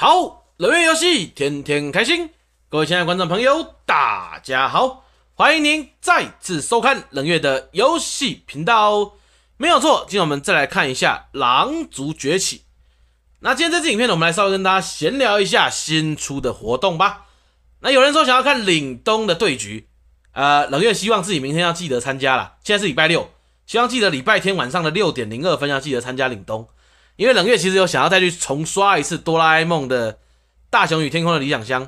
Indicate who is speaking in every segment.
Speaker 1: 好，冷月游戏，天天开心，各位亲爱的观众朋友，大家好，欢迎您再次收看冷月的游戏频道哦，没有错，今天我们再来看一下狼族崛起。那今天这支影片呢，我们来稍微跟大家闲聊一下新出的活动吧。那有人说想要看凛东的对局，呃，冷月希望自己明天要记得参加啦，现在是礼拜六，希望记得礼拜天晚上的六点零二分要记得参加凛东。因为冷月其实有想要再去重刷一次《哆啦 A 梦》的《大雄与天空的理想乡》，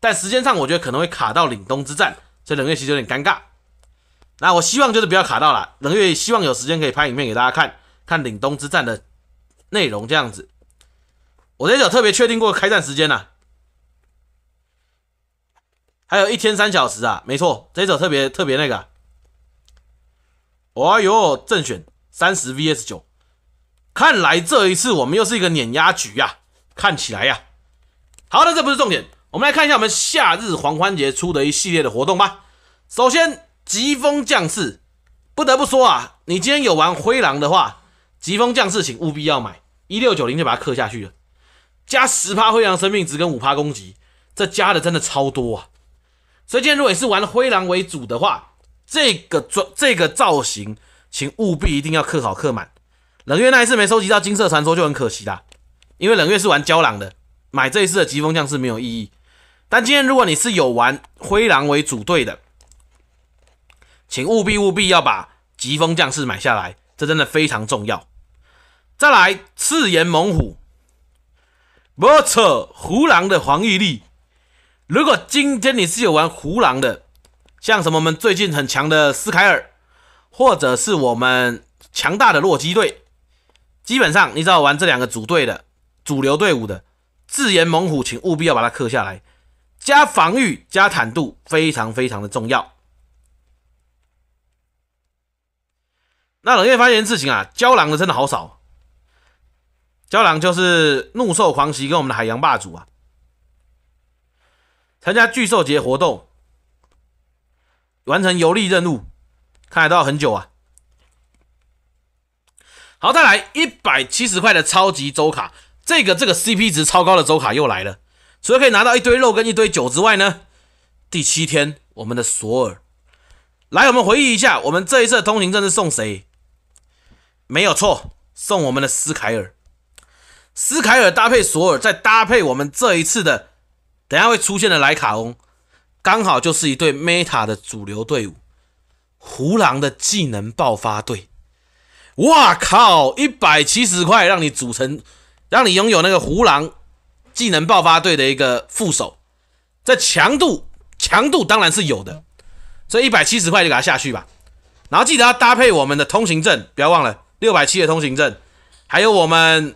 Speaker 1: 但时间上我觉得可能会卡到岭东之战，所以冷月其实有点尴尬。那我希望就是不要卡到了，冷月希望有时间可以拍影片给大家看看岭东之战的内容这样子。我这首特别确定过开战时间呐，还有一天三小时啊，没错，这一首特别特别那个，哎呦，正选三十 VS 九。看来这一次我们又是一个碾压局呀！看起来呀，好，那这不是重点，我们来看一下我们夏日狂欢节出的一系列的活动吧。首先，疾风将士，不得不说啊，你今天有玩灰狼的话，疾风将士请务必要买一六九零就把它刻下去了，加十趴灰狼生命值跟五趴攻击，这加的真的超多啊！所以今天如果是玩灰狼为主的话，这个装这个造型请务必一定要刻好刻满。冷月那一次没收集到金色传说就很可惜啦，因为冷月是玩胶囊的，买这一次的疾风将士没有意义。但今天如果你是有玩灰狼为主队的，请务必务必要把疾风将士买下来，这真的非常重要。再来，赤炎猛虎，不错，胡狼的防御力。如果今天你是有玩胡狼的，像什么我们最近很强的斯凯尔，或者是我们强大的洛基队。基本上，你知道玩这两个组队的主流队伍的自研猛虎，请务必要把它刻下来，加防御、加坦度，非常非常的重要。那冷月发现事情啊，胶囊的真的好少。胶囊就是怒兽狂袭跟我们的海洋霸主啊，参加巨兽节活动，完成游历任务，看来都要很久啊。好，再来一百七十块的超级周卡，这个这个 CP 值超高的周卡又来了。除了可以拿到一堆肉跟一堆酒之外呢，第七天我们的索尔来，我们回忆一下，我们这一次通行证是送谁？没有错，送我们的斯凯尔。斯凯尔搭配索尔，再搭配我们这一次的，等下会出现的莱卡翁，刚好就是一对 Meta 的主流队伍，胡狼的技能爆发队。哇靠！一百七十块让你组成，让你拥有那个胡狼技能爆发队的一个副手，这强度强度当然是有的。这一百七十块就给他下去吧。然后记得要搭配我们的通行证，不要忘了六百七的通行证。还有我们，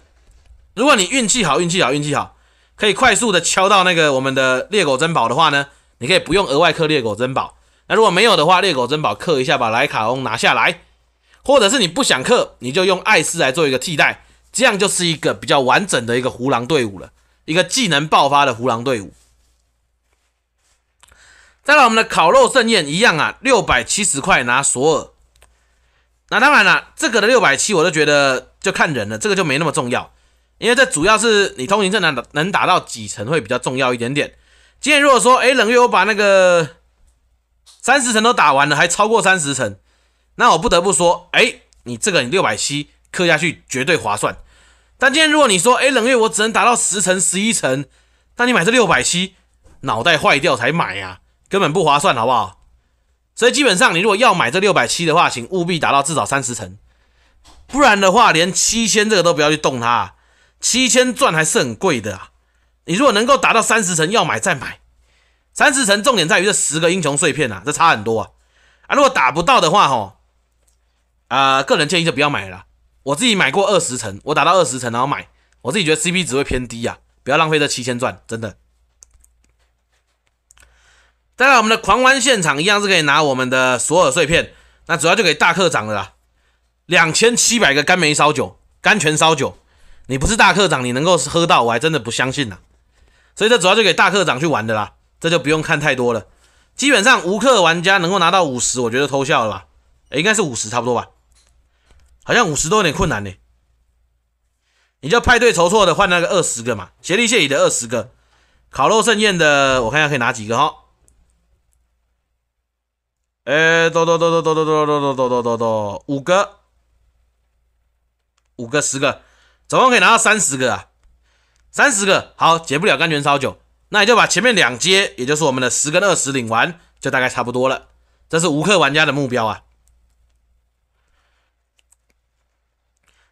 Speaker 1: 如果你运气好，运气好，运气好，可以快速的敲到那个我们的猎狗珍宝的话呢，你可以不用额外刻猎狗珍宝。那如果没有的话，猎狗珍宝刻一下，把莱卡翁拿下来。或者是你不想克，你就用艾斯来做一个替代，这样就是一个比较完整的一个胡狼队伍了，一个技能爆发的胡狼队伍。再来我们的烤肉盛宴一样啊，六百七十块拿索尔。那当然了，这个的六百七我都觉得就看人了，这个就没那么重要，因为这主要是你通行证能能打到几层会比较重要一点点。今天如果说哎冷月我把那个三十层都打完了，还超过三十层。那我不得不说，哎，你这个你六百七刻下去绝对划算。但今天如果你说，哎，冷月我只能达到十层、十一层，那你买这六百七，脑袋坏掉才买呀，根本不划算，好不好？所以基本上你如果要买这六百七的话，请务必达到至少三十层，不然的话连七千这个都不要去动它，七千钻还是很贵的啊。你如果能够达到三十层，要买再买。三十层重点在于这十个英雄碎片啊，这差很多啊。啊，如果打不到的话，吼。啊，个人建议就不要买了。我自己买过二十层，我打到二十层然后买，我自己觉得 CP 值会偏低啊，不要浪费这七千钻，真的。再来，我们的狂欢现场一样是可以拿我们的索尔碎片，那主要就给大客长的啦，两千七百个甘梅烧酒、甘泉烧酒，你不是大客长，你能够喝到，我还真的不相信呐。所以这主要就给大客长去玩的啦，这就不用看太多了。基本上无氪玩家能够拿到五十，我觉得偷笑了吧，应该是五十差不多吧。好像五十多有点困难呢，你就派对筹措的换那个二十个嘛，协力献礼的二十个，烤肉盛宴的我看一下可以拿几个哈，哎，多多多多多多多多多到到到五个，五个十个，总共可以拿到三十个啊，三十个好，解不了甘泉烧酒，那你就把前面两阶，也就是我们的十跟二十领完，就大概差不多了，这是无氪玩家的目标啊。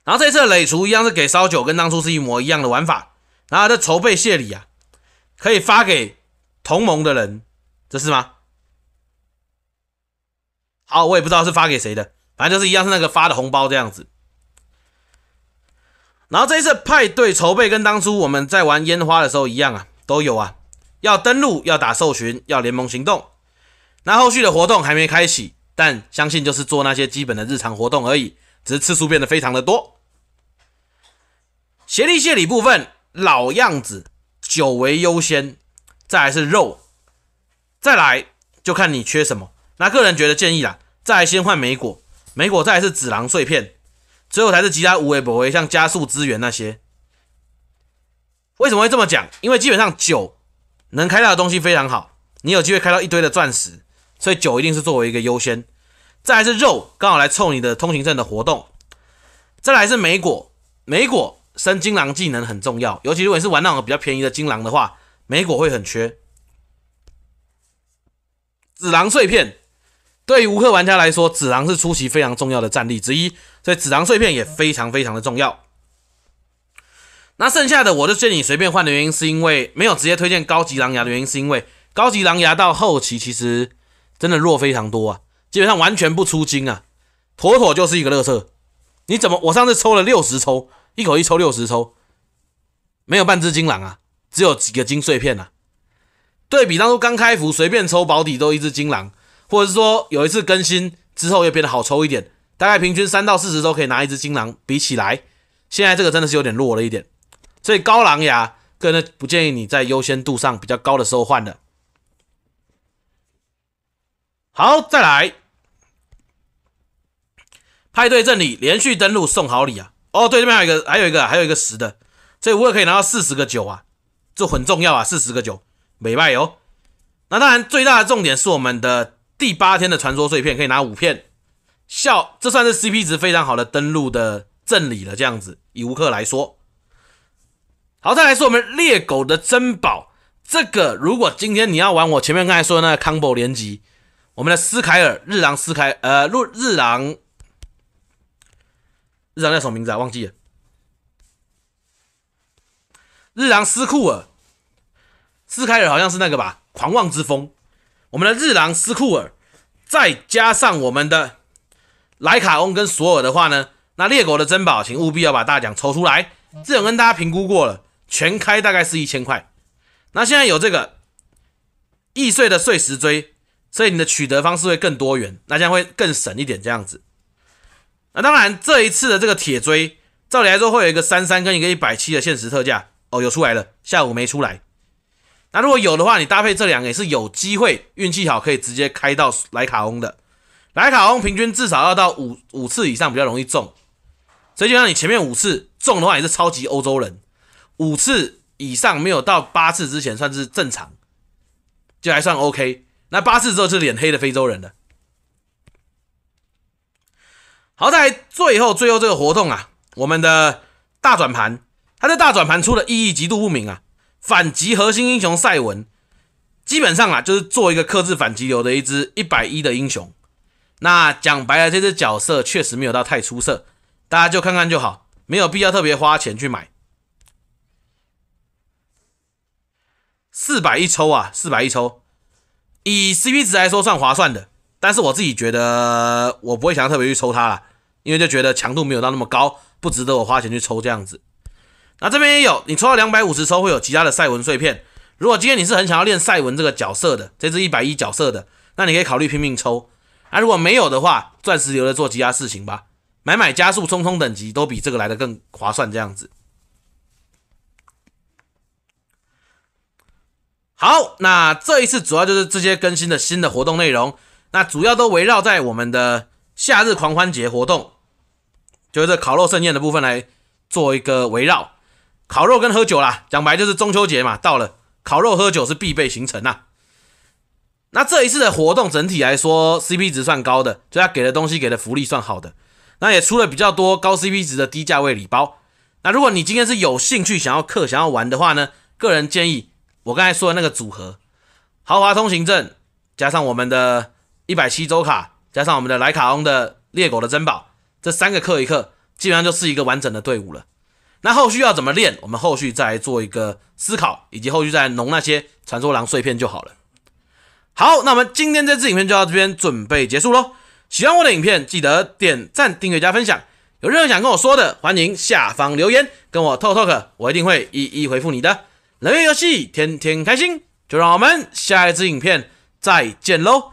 Speaker 1: 然后这一次垒除一样是给烧酒，跟当初是一模一样的玩法。然后这筹备谢礼啊，可以发给同盟的人，这是吗？好，我也不知道是发给谁的，反正就是一样是那个发的红包这样子。然后这一次派对筹备跟当初我们在玩烟花的时候一样啊，都有啊，要登录，要打授权，要联盟行动。那后续的活动还没开启，但相信就是做那些基本的日常活动而已，只是次数变得非常的多。协力蟹礼部分，老样子，酒为优先，再来是肉，再来就看你缺什么。那个人觉得建议啦，再来先换莓果，莓果，再来是紫狼碎片，最后才是其他无为不为，像加速资源那些。为什么会这么讲？因为基本上酒能开到的东西非常好，你有机会开到一堆的钻石，所以酒一定是作为一个优先。再来是肉，刚好来凑你的通行证的活动。再来是莓果，莓果。升金狼技能很重要，尤其如果是玩那种比较便宜的金狼的话，美果会很缺。紫狼碎片对于无氪玩家来说，紫狼是出奇非常重要的战力之一，所以紫狼碎片也非常非常的重要。那剩下的我就建议你随便换的原因，是因为没有直接推荐高级狼牙的原因，是因为高级狼牙到后期其实真的弱非常多啊，基本上完全不出金啊，妥妥就是一个乐色。你怎么？我上次抽了六十抽。一口一抽六十抽，没有半只金狼啊，只有几个金碎片啊。对比当初刚开服随便抽保底都一只金狼，或者是说有一次更新之后又变得好抽一点，大概平均三到四十都可以拿一只金狼。比起来，现在这个真的是有点弱了一点，所以高狼牙个人不建议你在优先度上比较高的时候换的。好，再来，派对这里连续登录送好礼啊！哦，对，这边还有一个，还有一个，还有一个十的，所以我也可以拿到四十个九啊，这很重要啊，四十个九，美迈哦。那当然，最大的重点是我们的第八天的传说碎片可以拿五片，笑，这算是 CP 值非常好的登录的赠礼了，这样子以五克来说。好，再来说我们猎狗的珍宝，这个如果今天你要玩我前面刚才说的那个 combo 连击，我们的斯凯尔日狼斯凯，呃，日日狼。日常叫什么名字啊？忘记了。日狼斯库尔，斯凯尔好像是那个吧？狂妄之风。我们的日狼斯库尔，再加上我们的莱卡翁跟索尔的话呢，那猎狗的珍宝，请务必要把大奖抽出来。之前跟大家评估过了，全开大概是一千块。那现在有这个易碎的碎石锥，所以你的取得方式会更多元，那将会更省一点这样子。那当然，这一次的这个铁锥，照理来说会有一个三三跟一个一百七的限时特价哦，有出来了，下午没出来。那如果有的话，你搭配这两个也是有机会，运气好可以直接开到莱卡翁的。莱卡翁平均至少要到五五次以上比较容易中，所以就像你前面五次中的话，也是超级欧洲人。五次以上没有到八次之前算是正常，就还算 OK。那八次之后是脸黑的非洲人了。好在最后，最后这个活动啊，我们的大转盘，它的大转盘出的意义极度不明啊。反击核心英雄赛文，基本上啊就是做一个克制反击流的一只一百一的英雄。那讲白了，这只角色确实没有到太出色，大家就看看就好，没有必要特别花钱去买。四百一抽啊，四百一抽，以 CP 值来说算划算的。但是我自己觉得，我不会想要特别去抽它啦，因为就觉得强度没有到那么高，不值得我花钱去抽这样子。那这边也有，你抽到两百五十抽会有其他的赛文碎片。如果今天你是很想要练赛文这个角色的，这只一百一角色的，那你可以考虑拼命抽。那如果没有的话，钻石留着做其他事情吧，买买加速、冲冲等级都比这个来的更划算这样子。好，那这一次主要就是这些更新的新的活动内容。那主要都围绕在我们的夏日狂欢节活动，就是烤肉盛宴的部分来做一个围绕烤肉跟喝酒啦。讲白就是中秋节嘛，到了烤肉喝酒是必备行程呐。那这一次的活动整体来说 CP 值算高的，就他给的东西给的福利算好的。那也出了比较多高 CP 值的低价位礼包。那如果你今天是有兴趣想要氪想要玩的话呢，个人建议我刚才说的那个组合：豪华通行证加上我们的。一百七周卡加上我们的莱卡翁的猎狗的珍宝，这三个克一克基本上就是一个完整的队伍了。那后续要怎么练？我们后续再来做一个思考，以及后续再弄那些传说狼碎片就好了。好，那我们今天这支影片就到这边准备结束喽。喜欢我的影片，记得点赞、订阅、加分享。有任何想跟我说的，欢迎下方留言跟我 talk talk，我一定会一一回复你的。人月游戏，天天开心，就让我们下一支影片再见喽。